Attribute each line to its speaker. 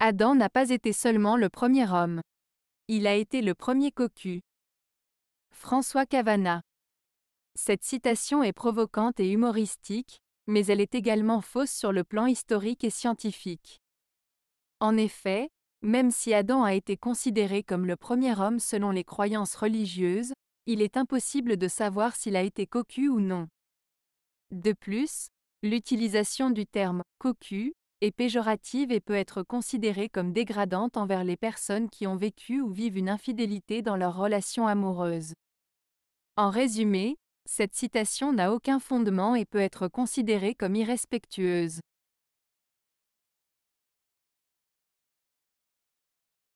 Speaker 1: Adam n'a pas été seulement le premier homme. Il a été le premier cocu. François Cavana. Cette citation est provocante et humoristique, mais elle est également fausse sur le plan historique et scientifique. En effet, même si Adam a été considéré comme le premier homme selon les croyances religieuses, il est impossible de savoir s'il a été cocu ou non. De plus, l'utilisation du terme cocu est péjorative et peut être considérée comme dégradante envers les personnes qui ont vécu ou vivent une infidélité dans leur relation amoureuse. En résumé, cette citation n'a aucun fondement et peut être considérée comme irrespectueuse.